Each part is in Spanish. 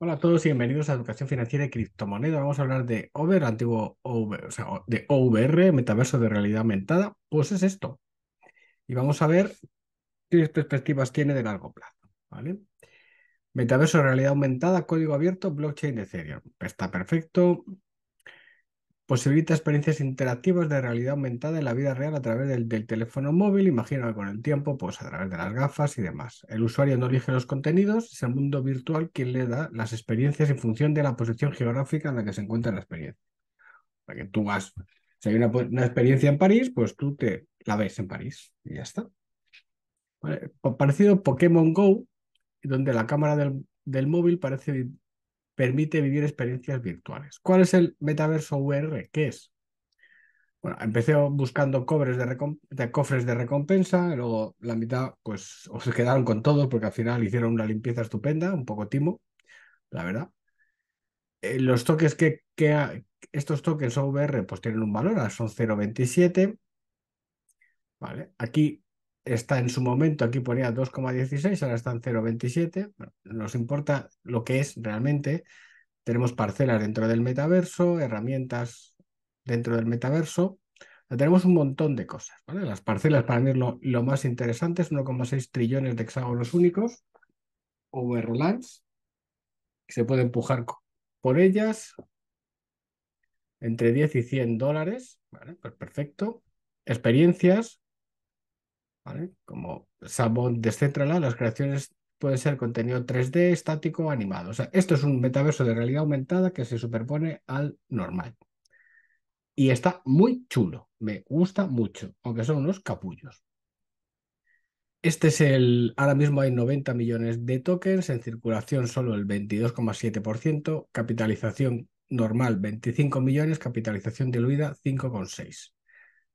Hola a todos y bienvenidos a Educación Financiera y Criptomonedas. Vamos a hablar de Over, antiguo de OVR, metaverso de realidad aumentada. Pues es esto. Y vamos a ver qué perspectivas tiene de largo plazo. ¿vale? Metaverso de realidad aumentada, código abierto, blockchain de Ethereum. Está perfecto posibilita experiencias interactivas de realidad aumentada en la vida real a través del, teléfono móvil, imagino con el tiempo, pues a través de las gafas y demás. El usuario no elige los contenidos, es el mundo virtual quien le da las experiencias en función de la posición geográfica en la que se encuentra la experiencia. Para que tú vas, si hay una, experiencia en París, pues tú te la ves en París y ya está. Parecido a Pokémon Go, donde la cámara del, del móvil parece permite vivir experiencias virtuales. ¿Cuál es el metaverso VR? ¿Qué es? Bueno, empecé buscando cofres de, cofres de recompensa, luego la mitad pues os quedaron con todo porque al final hicieron una limpieza estupenda, un poco timo, la verdad. Eh, los toques que, estos tokens OVR pues tienen un valor, son 0.27. Vale, aquí está en su momento, aquí ponía 2,16, ahora están en 0,27. nos importa lo que es realmente. Tenemos parcelas dentro del metaverso, herramientas dentro del metaverso. Tenemos un montón de cosas. Las parcelas, para mí, lo, más interesante es 1,6 trillones de hexágonos únicos, overlands, se puede empujar por ellas entre 10 y 100 dólares. Pues perfecto. Experiencias, como sabón descentrala las creaciones pueden ser contenido 3D, estático o animado. O sea, esto es un metaverso de realidad aumentada que se superpone al normal. Y está muy chulo, me gusta mucho, aunque son unos capullos. Este es el, ahora mismo hay 90 millones de tokens, en circulación solo el 22,7%, capitalización normal 25 millones, capitalización diluida 5,6.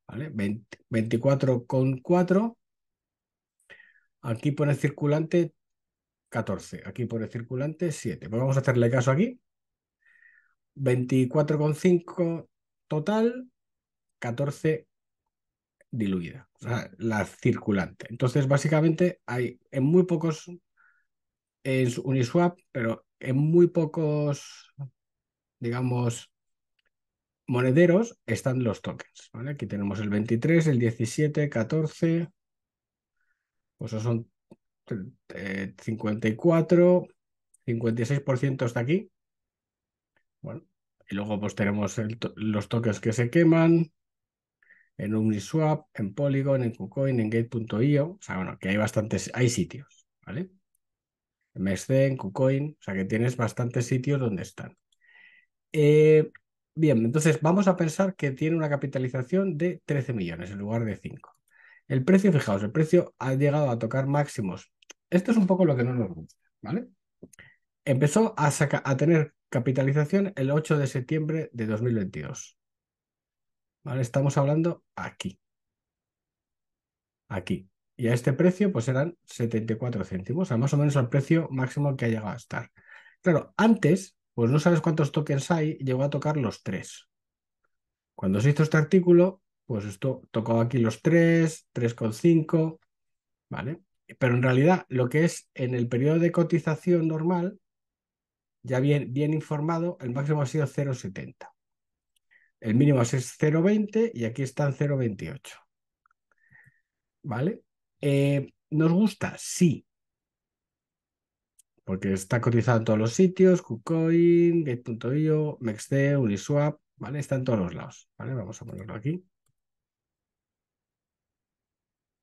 ¿Vale? 24,4 Aquí pone circulante 14, aquí pone circulante 7. Pues vamos a hacerle caso aquí. 24,5 total, 14 diluida, o sea, la circulante. Entonces, básicamente, hay en muy pocos, en Uniswap, pero en muy pocos, digamos, monederos están los tokens. Aquí tenemos el 23, el 17, 14, pues son 54, 56% hasta aquí. Bueno, y luego pues tenemos los toques que se queman en Uniswap, en Polygon, en KuCoin, en Gate.io. O sea, bueno, que hay bastantes, hay sitios, ¿vale? En MSC, en KuCoin, o sea que tienes bastantes sitios donde están. Eh, bien, entonces vamos a pensar que tiene una capitalización de 13 millones en lugar de 5. El precio, fijaos, el precio ha llegado a tocar máximos. Esto es un poco lo que no nos gusta, ¿vale? Empezó a, tener capitalización el 8 de septiembre de 2022. ¿Vale? Estamos hablando aquí. Aquí. Y a este precio, pues eran 74 céntimos, a más o menos al precio máximo que ha llegado a estar. Claro, antes, pues no sabes cuántos tokens hay, llegó a tocar los tres. Cuando se hizo este artículo, pues esto tocó aquí los 3, 3,5, ¿vale? Pero en realidad lo que es en el periodo de cotización normal, ya bien, bien informado, el máximo ha sido 0,70. El mínimo es 0,20 y aquí están 0,28. ¿Vale? Eh, ¿Nos gusta? Sí. Porque está cotizado en todos los sitios, KuCoin, Gate.io, Mexde, Uniswap, ¿vale? Está en todos los lados, ¿vale? Vamos a ponerlo aquí.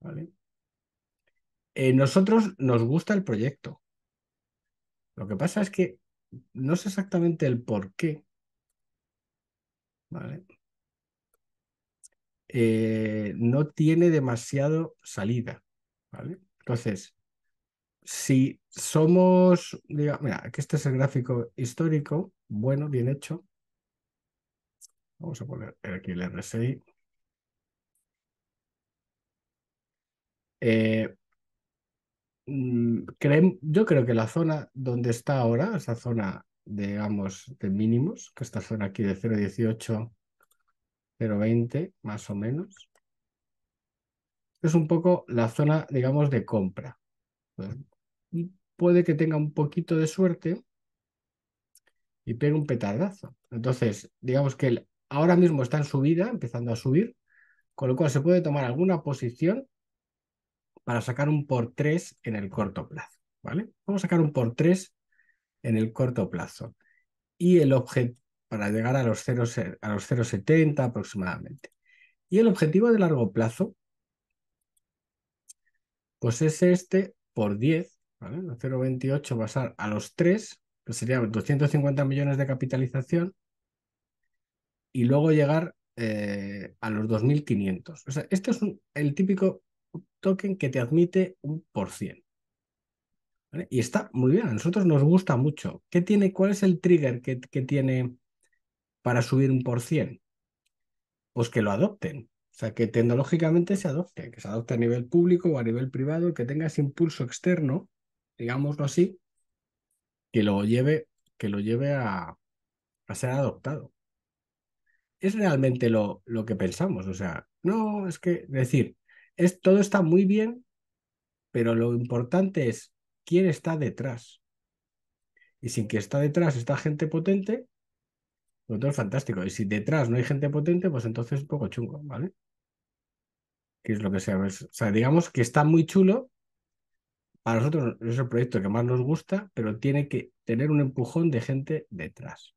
¿vale? Eh, nosotros nos gusta el proyecto. Lo que pasa es que no sé exactamente el por qué. ¿Vale? Eh, no tiene demasiado salida. ¿Vale? Entonces, si somos, mira, que este es el gráfico histórico, bueno, bien hecho. Vamos a poner aquí el RSI. Eh, mm, yo creo que la zona donde está ahora, esa zona, digamos, de mínimos, que esta zona aquí de 0,18, 0,20, más o menos, es un poco la zona, digamos, de compra. Pues, mm, puede que tenga un poquito de suerte y pegue un petardazo. Entonces, digamos que ahora mismo está en subida, empezando a subir, con lo cual se puede tomar alguna posición para sacar un por 3 en el corto plazo, ¿vale? Vamos a sacar un por 3 en el corto plazo y el objetivo para llegar a los 0,70 aproximadamente. Y el objetivo de largo plazo pues es este por 10, ¿vale? 0,28 pasar a los 3, pues serían 250 millones de capitalización y luego llegar eh, a los 2.500. O sea, este es el típico un token que te admite un por cien Y está muy bien, a nosotros nos gusta mucho. ¿Qué tiene, ¿Cuál es el trigger que, tiene para subir un por cien? Pues que lo adopten. O sea, que tecnológicamente se adopte, que se adopte a nivel público o a nivel privado, que tenga ese impulso externo, digámoslo así, que lo lleve, que lo lleve a, ser adoptado. Es realmente lo, lo que pensamos. O sea, no, es que decir, todo está muy bien, pero lo importante es quién está detrás. Y sin que está detrás está gente potente, todo es pues fantástico. Y si detrás no hay gente potente, pues entonces es un poco chungo, ¿vale? Que es lo que sea. O sea, digamos que está muy chulo. Para nosotros es el proyecto que más nos gusta, pero tiene que tener un empujón de gente detrás.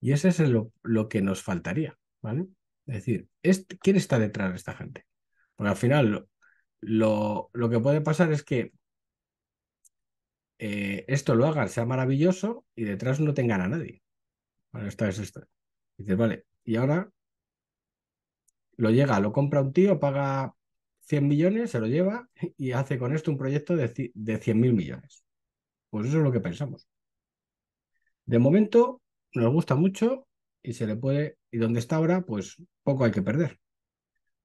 Y ese es lo, lo que nos faltaría, ¿vale? Es decir, ¿quién está detrás de esta gente? Porque al final lo, que puede pasar es que eh, esto lo hagan, sea maravilloso y detrás no tengan a nadie. esta es esta. Dices, vale, y ahora lo llega, lo compra un tío, paga 100 millones, se lo lleva y hace con esto un proyecto de, de 100 mil millones. Pues eso es lo que pensamos. De momento nos gusta mucho y se le puede, y donde está ahora, pues poco hay que perder.